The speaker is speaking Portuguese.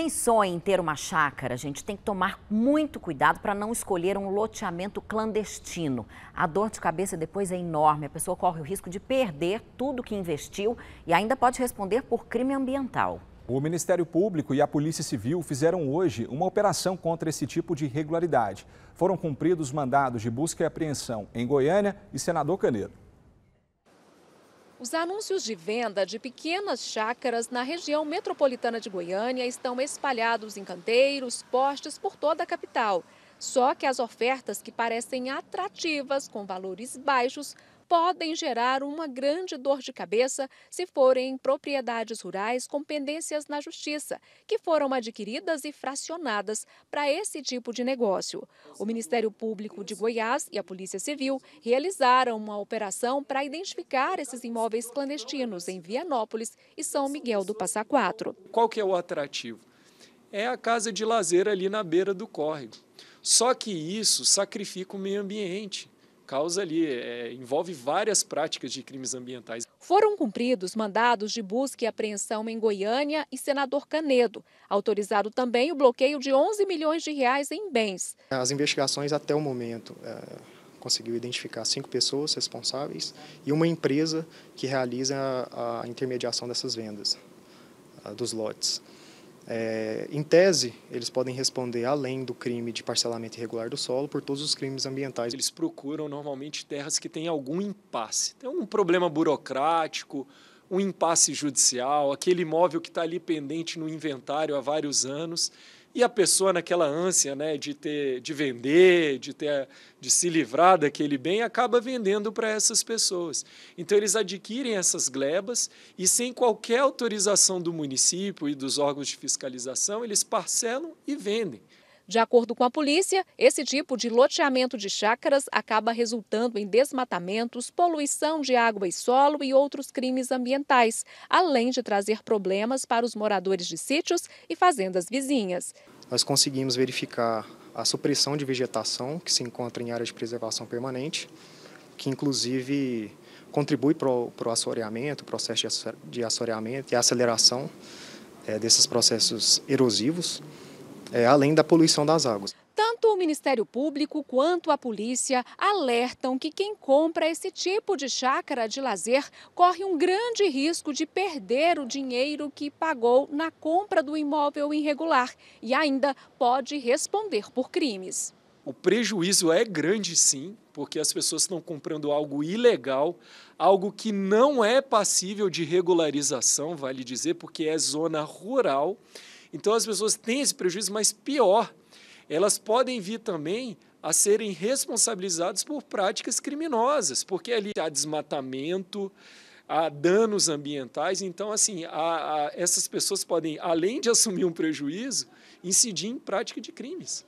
Quem sonha em ter uma chácara, gente, tem que tomar muito cuidado para não escolher um loteamento clandestino. A dor de cabeça depois é enorme, a pessoa corre o risco de perder tudo que investiu e ainda pode responder por crime ambiental. O Ministério Público e a Polícia Civil fizeram hoje uma operação contra esse tipo de irregularidade. Foram cumpridos mandados de busca e apreensão em Goiânia e Senador Canedo. Os anúncios de venda de pequenas chácaras na região metropolitana de Goiânia estão espalhados em canteiros, postes por toda a capital. Só que as ofertas que parecem atrativas, com valores baixos, podem gerar uma grande dor de cabeça se forem propriedades rurais com pendências na justiça, que foram adquiridas e fracionadas para esse tipo de negócio. O Ministério Público de Goiás e a Polícia Civil realizaram uma operação para identificar esses imóveis clandestinos em Vianópolis e São Miguel do Passa Quatro. Qual que é o atrativo? É a casa de lazer ali na beira do córrego só que isso sacrifica o meio ambiente causa ali é, envolve várias práticas de crimes ambientais. Foram cumpridos mandados de busca e apreensão em Goiânia e Senador Canedo, autorizado também o bloqueio de 11 milhões de reais em bens. As investigações até o momento é, conseguiu identificar cinco pessoas responsáveis e uma empresa que realiza a, a intermediação dessas vendas a, dos lotes. É, em tese, eles podem responder além do crime de parcelamento irregular do solo por todos os crimes ambientais. Eles procuram normalmente terras que têm algum impasse, tem um problema burocrático, um impasse judicial, aquele imóvel que está ali pendente no inventário há vários anos, e a pessoa naquela ânsia né, de ter, de vender, de ter, de se livrar daquele bem, acaba vendendo para essas pessoas. Então eles adquirem essas glebas e sem qualquer autorização do município e dos órgãos de fiscalização, eles parcelam e vendem. De acordo com a polícia, esse tipo de loteamento de chácaras acaba resultando em desmatamentos, poluição de água e solo e outros crimes ambientais, além de trazer problemas para os moradores de sítios e fazendas vizinhas. Nós conseguimos verificar a supressão de vegetação que se encontra em área de preservação permanente, que inclusive contribui para o, assoreamento, o processo de assoreamento e aceleração eh, desses processos erosivos é, além da poluição das águas. Tanto o Ministério Público quanto a polícia alertam que quem compra esse tipo de chácara de lazer corre um grande risco de perder o dinheiro que pagou na compra do imóvel irregular e ainda pode responder por crimes. O prejuízo é grande, sim, porque as pessoas estão comprando algo ilegal, algo que não é passível de regularização, vale dizer, porque é zona rural então as pessoas têm esse prejuízo, mas pior, elas podem vir também a serem responsabilizadas por práticas criminosas, porque ali há desmatamento, há danos ambientais. Então, assim, essas pessoas podem, além de assumir um prejuízo, incidir em prática de crimes.